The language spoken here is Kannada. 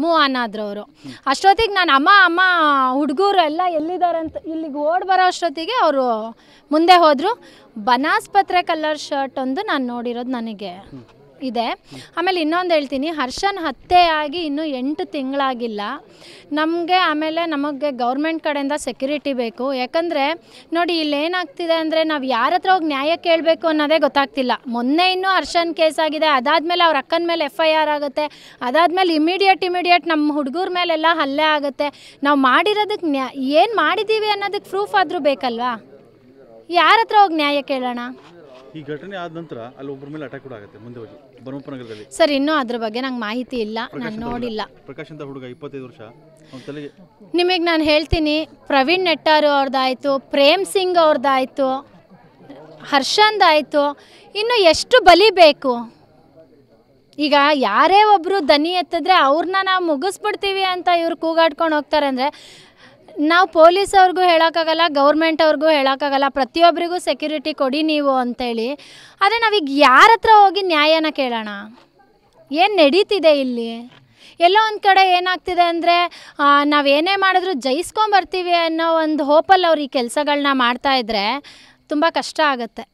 ಮೂವ್ ಅವರು ಅಷ್ಟೊತ್ತಿಗೆ ನಾನು ಅಮ್ಮ ಅಮ್ಮ ಹುಡುಗರು ಎಲ್ಲ ಎಲ್ಲಿದ್ದಾರೆ ಅಂತ ಇಲ್ಲಿಗೆ ಓಡ್ ಬರೋ ಅಷ್ಟೊತ್ತಿಗೆ ಅವರು ಮುಂದೆ ಹೋದರು ಬನಾಸ್ಪತ್ರೆ ಕಲರ್ ಶರ್ಟ್ ಒಂದು ನಾನು ನೋಡಿರೋದು ನನಗೆ ಇದೆ ಆಮೇಲೆ ಇನ್ನೊಂದು ಹೇಳ್ತೀನಿ ಹರ್ಷನ್ ಹತ್ಯೆಯಾಗಿ ಇನ್ನೂ ಎಂಟು ತಿಂಗಳಾಗಿಲ್ಲ ನಮಗೆ ಆಮೇಲೆ ನಮಗೆ ಗೌರ್ಮೆಂಟ್ ಕಡೆಯಿಂದ ಸೆಕ್ಯೂರಿಟಿ ಬೇಕು ಯಾಕಂದರೆ ನೋಡಿ ಇಲ್ಲೇನಾಗ್ತಿದೆ ಅಂದರೆ ನಾವು ಯಾರ ಹತ್ರ ಹೋಗಿ ನ್ಯಾಯ ಕೇಳಬೇಕು ಅನ್ನೋದೇ ಗೊತ್ತಾಗ್ತಿಲ್ಲ ಮೊನ್ನೆ ಇನ್ನೂ ಹರ್ಷನ್ ಕೇಸ್ ಆಗಿದೆ ಅದಾದಮೇಲೆ ಅವ್ರ ಅಕ್ಕನ ಮೇಲೆ ಎಫ್ ಐ ಆರ್ ಆಗುತ್ತೆ ಅದಾದಮೇಲೆ ಇಮಿಡಿಯೇಟ್ ಇಮಿಡಿಯೇಟ್ ನಮ್ಮ ಹುಡುಗರ ಮೇಲೆಲ್ಲ ಹಲ್ಲೆ ಆಗುತ್ತೆ ನಾವು ಮಾಡಿರೋದಕ್ಕೆ ನ್ಯಾ ಏನು ಮಾಡಿದ್ದೀವಿ ಅನ್ನೋದಕ್ಕೆ ಪ್ರೂಫ್ ಆದರೂ ಬೇಕಲ್ವಾ ಯಾರ ಹತ್ರ ಹೋಗಿ ನ್ಯಾಯ ಕೇಳೋಣ ಈ ಘಟನೆ ಆದ ನಂತರ ಅಲ್ಲಿ ಒಬ್ಬರ ಮೇಲೆ ಅಟ್ಯಾಕ್ ಕೂಡ ಆಗುತ್ತೆ ಮುಂದೆ ಹೋಗಿ ಬ್ರಹ್ಮಪುರ ನಗರದಲ್ಲಿ ಸರ್ ಇನ್ನೂ ಅದ್ರ ಬಗ್ಗೆ ನಂಗೆ ಮಾಹಿತಿ ಇಲ್ಲ ನಾನು ನೋಡಿಲ್ಲ ಪ್ರಕಾಶ್ ಅಂತ ಹುಡುಗ ಇಪ್ಪತ್ತೈದು ವರ್ಷ ಅವ್ನ ತಲೆಗೆ ನಿಮಗೆ ನಾನು ಹೇಳ್ತೀನಿ ಪ್ರವೀಣ್ ನೆಟ್ಟಾರು ಅವ್ರದ್ದಾಯಿತು ಪ್ರೇಮ್ ಸಿಂಗ್ ಅವ್ರದ್ದಾಯಿತು ಹರ್ಷಂದಾಯಿತು ಇನ್ನು ಎಷ್ಟು ಬಲಿ ಬೇಕು ಈಗ ಯಾರೇ ಒಬ್ಬರು ದನಿ ಎತ್ತಿದ್ರೆ ಅವ್ರನ್ನ ನಾವು ಮುಗಿಸ್ಬಿಡ್ತೀವಿ ಅಂತ ಇವ್ರು ಕೂಗಾಡ್ಕೊಂಡು ಹೋಗ್ತಾರೆ ಅಂದರೆ ನಾವು ಪೊಲೀಸ್ ಅವ್ರಿಗೂ ಹೇಳೋಕ್ಕಾಗಲ್ಲ ಗೌರ್ಮೆಂಟ್ ಅವ್ರಿಗೂ ಹೇಳೋಕ್ಕಾಗಲ್ಲ ಪ್ರತಿಯೊಬ್ಬರಿಗೂ ಸೆಕ್ಯೂರಿಟಿ ಕೊಡಿ ನೀವು ಅಂತೇಳಿ ಆದರೆ ನಾವೀಗ ಯಾರ ಹತ್ರ ಹೋಗಿ ನ್ಯಾಯನ ಕೇಳೋಣ ಏನು ನಡೀತಿದೆ ಇಲ್ಲಿ ಎಲ್ಲೋ ಒಂದು ಕಡೆ ಏನಾಗ್ತಿದೆ ಅಂದರೆ ನಾವೇನೇ ಮಾಡಿದ್ರು ಜಯಿಸ್ಕೊಂಬರ್ತೀವಿ ಅನ್ನೋ ಒಂದು ಹೋಪಲ್ಲಿ ಅವ್ರು ಈ ಕೆಲಸಗಳನ್ನ ಮಾಡ್ತಾ ಇದ್ರೆ ತುಂಬ ಕಷ್ಟ ಆಗುತ್ತೆ